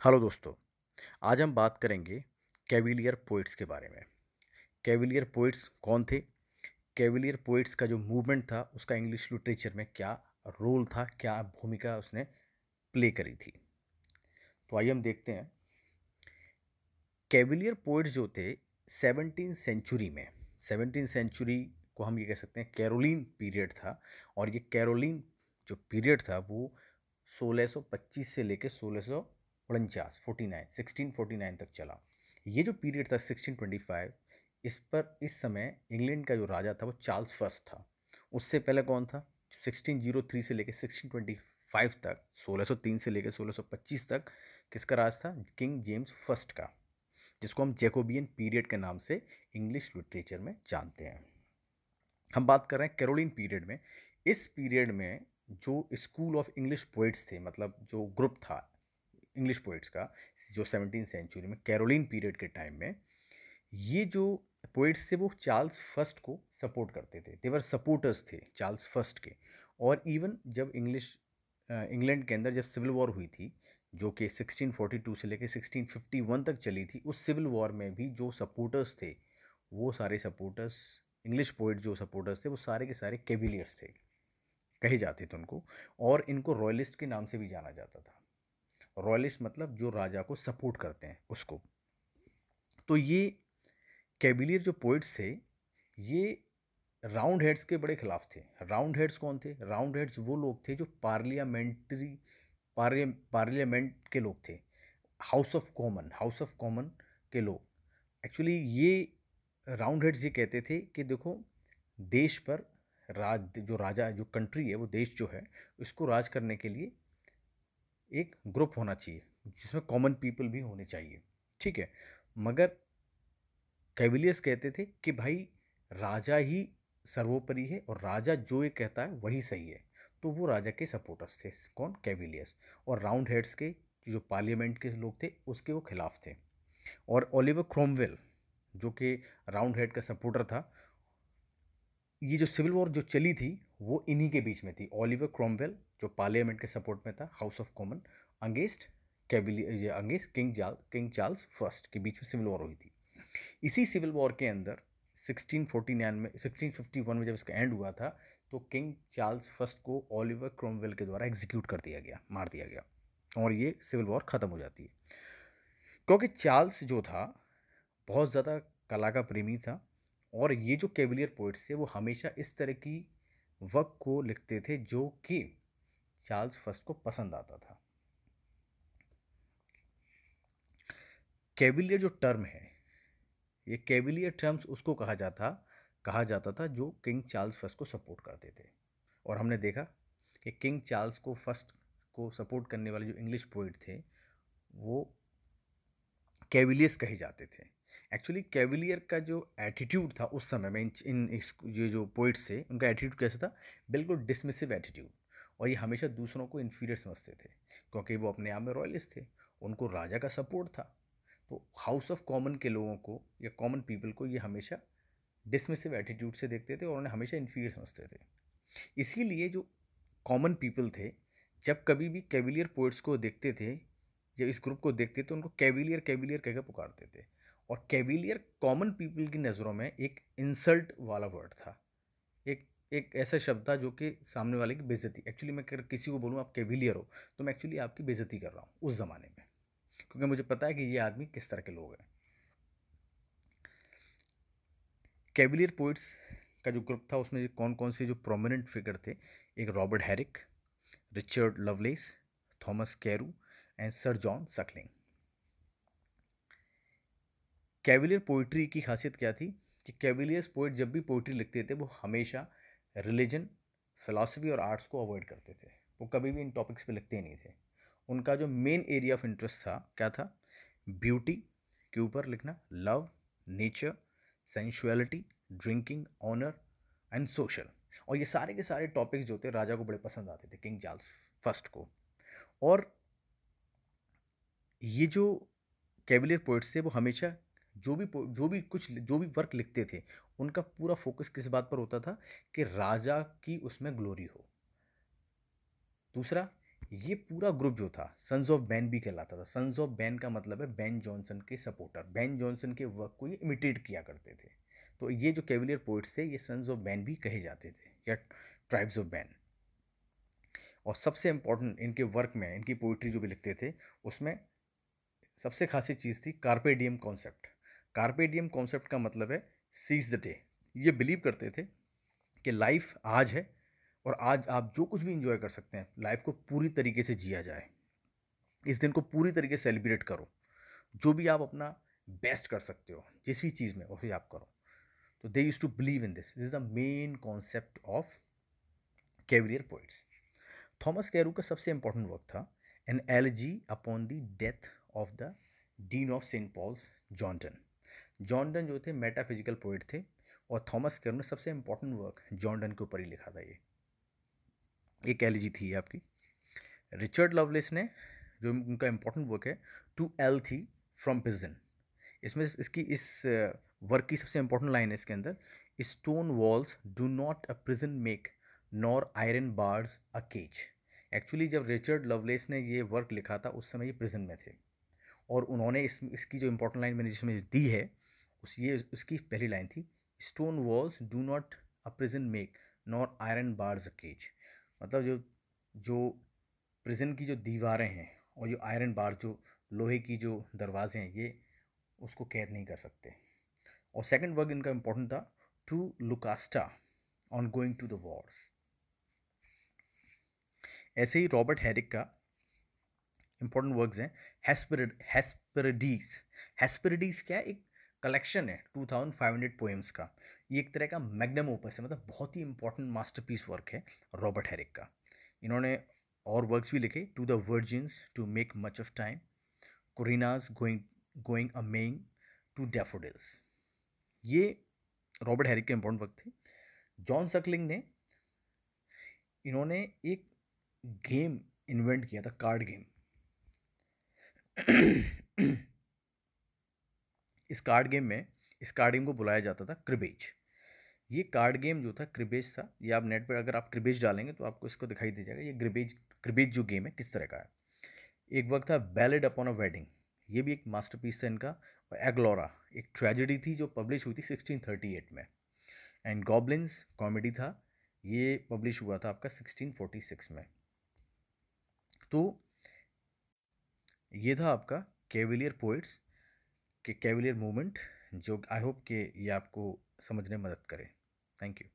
hello दोस्तों आज हम बात करेंगे कैविलियर पोइट्स के बारे में कैविलियर पोइट्स कौन थे कैविलियर पोइट्स का जो मूवमेंट था उसका इंग्लिश लिटरेचर में क्या रोल था क्या भूमिका उसने प्ले करी थी तो आइए हम देखते हैं कैविलियर पोइट्स जो थे सेवनटीन सेंचुरी में सेवनटीन सेंचुरी को हम ये कह सकते हैं कैरोलिन पीरियड था और ये कैरोलिन जो पीरियड था वो 1625 से लेकर उनचास forty nine sixteen forty nine तक चला ये जो पीरियड था सिक्सटीन ट्वेंटी फाइव इस पर इस समय इंग्लैंड का जो राजा था वो चार्ल्स फर्स्ट था उससे पहले कौन था सिक्सटीन जीरो थ्री से लेकर सिक्सटीन ट्वेंटी फाइव तक सोलह सौ तीन से लेकर सोलह सौ पच्चीस तक किसका राज था किंग जेम्स फर्स्ट का जिसको हम जैकोबियन पीरियड के नाम से इंग्लिश लिटरेचर में जानते हैं हम बात कर रहे हैं कैरोलिन पीरियड में इस पीरियड में जो स्कूल ऑफ इंग्लिश पोइट्स थे मतलब जो ग्रुप था इंग्लिश पोइट्स का जो सेवनटीन सेंचुरी में कैरोलिन पीरियड के टाइम में ये जो पोइट्स थे वो चार्ल्स फर्स्ट को सपोर्ट करते थे देवर सपोर्टर्स थे चार्ल्स फर्स्ट के और इवन जब इंग्लिश इंग्लैंड के अंदर जब सिविल वॉर हुई थी जो कि 1642 से लेकर 1651 तक चली थी उस सिविल वॉर में भी जो सपोर्टर्स थे वो सारे सपोर्टर्स इंग्लिश पोइट जो सपोर्टर्स थे वो सारे के सारे कैबिलियर्स थे कहे जाते थे उनको और इनको रॉयलिस्ट के नाम से भी जाना जाता था रॉयलिस्ट मतलब जो राजा को सपोर्ट करते हैं उसको तो ये कैबिलियर जो पोइट्स थे ये राउंड हेड्स के बड़े खिलाफ थे राउंड हेड्स कौन थे राउंड हेड्स वो लोग थे जो पार्लियामेंट्री पार्लियामेंट के लोग थे house of common house of common के लोग एक्चुअली ये राउंड हेड्स ये कहते थे कि देखो देश पर राज जो राजा जो कंट्री है वो देश जो है उसको राज करने के लिए एक ग्रुप होना चाहिए जिसमें कॉमन पीपल भी होने चाहिए ठीक है मगर कैविलियस कहते थे कि भाई राजा ही सर्वोपरि है और राजा जो ये कहता है वही सही है तो वो राजा के सपोर्टर्स थे कौन कैविलियस और राउंड हेड्स के जो पार्लियामेंट के लोग थे उसके वो खिलाफ थे और ओलिवर क्रोमवेल जो कि राउंड हेड का सपोर्टर था ये जो सिविल वॉर जो चली थी वो इन्हीं के बीच में थी ओलिवर क्रोमवेल जो पार्लियामेंट के सपोर्ट में था house of common against cavalier against king king Charles first के बीच में सिविल वॉर हुई थी इसी सिविल वॉर के अंदर 1649 में 1651 में जब इसका एंड हुआ था तो किंग चार्ल्स फर्स्ट को ओलिवर क्रोमवेल के द्वारा एग्जीक्यूट कर दिया गया मार दिया गया और ये सिविल वॉर ख़त्म हो जाती है क्योंकि चार्ल्स जो था बहुत ज़्यादा कला का प्रेमी था और ये जो कैविलियर पोइट्स थे वो हमेशा इस तरह की वक को लिखते थे जो कि चार्ल्स फर्स्ट को पसंद आता था कैविलियर जो टर्म है ये कैविलियर टर्म्स उसको कहा जाता कहा जाता था जो किंग चार्ल्स फर्स्ट को सपोर्ट करते थे और हमने देखा कि किंग चार्ल्स को फर्स्ट को सपोर्ट करने वाले जो इंग्लिश पोइट थे वो कैविलियस कहे जाते थे एक्चुअली कैविलियर का जो एटीट्यूड था उस समय में इन, इस ये जो पोइट्स थे उनका एटीट्यूड कैसा था बिल्कुल डिसमिसिव एटीट्यूड और ये हमेशा दूसरों को इन्फीरियर समझते थे क्योंकि वो अपने आप में रॉयलिस्ट थे उनको राजा का सपोर्ट था तो हाउस ऑफ कॉमन के लोगों को या कॉमन पीपल को ये हमेशा डिसमिसिव एटीट्यूड से देखते थे और उन्हें हमेशा इन्फीरियर समझते थे इसीलिए जो कॉमन पीपल थे जब कभी भी कैविलियर पोइट्स को देखते थे जब इस ग्रुप को देखते तो उनको कैविलियर कैविलियर कहकर पुकारते थे और कैविलियर कॉमन पीपल की नज़रों में एक इंसल्ट वाला वर्ड था एक ऐसा शब्द था जो कि सामने वाले की बेजती एक्चुअली मैं किसी को बोलूँ आप केविलियर हो तो मैं एक्चुअली आपकी बेजती कर रहा हूँ उस ज़माने में क्योंकि मुझे पता है कि ये आदमी किस तरह के लोग हैं कैविलियर पोइट्स का जो ग्रुप था उसमें कौन कौन से जो प्रोमिनेंट फिगर थे एक Robert Herrick Richard Lovelace Thomas Carew and sir John Suckling cavalier poetry की खासियत क्या थी कि कैविलियर्स पोइट जब भी पोइट्री लिखते थे वो हमेशा रिलीजन फ़िलासफ़ी और आर्ट्स को अवॉइड करते थे वो कभी भी इन टॉपिक्स पे लिखते ही नहीं थे उनका जो मेन एरिया ऑफ इंटरेस्ट था क्या था ब्यूटी के ऊपर लिखना love nature sensuality drinking honour and social और ये सारे के सारे टॉपिक्स जो थे राजा को बड़े पसंद आते थे किंग चार्ल्स फर्स्ट को और ये जो कैविलियर पोइट्स थे वो हमेशा जो भी जो भी कुछ जो भी वर्क लिखते थे उनका पूरा फोकस किस बात पर होता था कि राजा की उसमें ग्लोरी हो दूसरा ये पूरा ग्रुप जो था सन्स ऑफ बैन भी कहलाता था सन्स ऑफ बैन का मतलब है बैन जॉनसन के सपोर्टर बैन जॉनसन के वर्क को ये इमिटेट किया करते थे तो ये जो कैविलियर पोइट्स थे ये सन्स ऑफ बैन भी कहे जाते थे या ट्राइब्स ऑफ बैन और सबसे इम्पोर्टेंट इनके वर्क में इनकी पोइट्री जो भी लिखते थे उसमें सबसे खासी चीज़ थी कार्पेडियम कॉन्सेप्ट कार्पेडियम कॉन्सेप्ट का मतलब है सीज द डे ये बिलीव करते थे कि लाइफ आज है और आज आप जो कुछ भी इंजॉय कर सकते हैं लाइफ को पूरी तरीके से जिया जाए इस दिन को पूरी तरीके से सेलिब्रेट करो जो भी आप अपना बेस्ट कर सकते हो जिस भी चीज़ में वही आप करो तो they use to believe in this this is the main concept of cavalier poets Thomas Carew का सबसे इंपॉर्टेंट वर्क था an elegy upon the death of the dean of Saint Paul's John Donne John Donne जो थे metaphysical poet थे और Thomas केरो ने सबसे इम्पोर्टेंट वर्क जॉनडन के ऊपर ही लिखा था ये एक एलिजी थी आपकी रिचर्ड लवलिस ने जो उनका इम्पोर्टेंट वर्क है to Althea from prison इसमें इसकी इस वर्क की सबसे इम्पोर्टेंट लाइन है इसके अंदर stone walls do not a prison make nor iron bars a cage actually जब रिचर्ड लवलेस ने ये वर्क लिखा था उस समय ये प्रिजन में थे और उन्होंने इस इसकी जो इम्पोर्टेंट लाइन मैंने जिसमें दी है उस ये उसकी पहली लाइन थी stone walls do not a prison make nor iron bars cage मतलब जो जो प्रिजन की जो दीवारें हैं और जो आयरन बार जो लोहे की जो दरवाजे हैं ये उसको कैद नहीं कर सकते और सेकंड वर्ग इनका इम्पोर्टेंट था to Lucasta on going to the wars ऐसे ही रॉबर्ट हैरिक का इम्पोर्टेंट वर्ग्स हैं हेस्पेरिडीज हेस्पेरिडीज क्या एक कलेक्शन है two thousand five hundred poems का ये एक तरह का मैग्नम ओपस है मतलब बहुत ही इंपॉर्टेंट पीस वर्क है रॉबर्ट हैरिक का इन्होंने और वर्क्स भी लिखे to the virgins to make much of time Corinna's going going a maying to daffodils ये रॉबर्ट हैरिक के इम्पोर्टेंट वर्क थे जॉन सकलिंग ने इन्होंने एक गेम इन्वेंट किया था कार्ड गेम इस कार्ड गेम में इस कार्ड गेम को बुलाया जाता था क्रिबेज ये कार्ड गेम जो था क्रिबेज था ये आप नेट पर अगर आप क्रिबेज डालेंगे तो आपको इसको दिखाई दे जाएगा ये क्रिबेज क्रिबेज जो गेम है किस तरह का है एक वक्त था बैलेड अपॉन अ वेडिंग ये भी एक पीस था इनका और एग्लोरा एक ट्रेजिडी थी जो पब्लिश हुई थी एट में एंड गॉबलिन्स कॉमेडी था ये पब्लिश हुआ था आपका 1646 में तो ये था आपका केविलियर पोइट्स के कैविलियर मूवमेंट जो आई होप के ये आपको समझने में मदद करे थैंक यू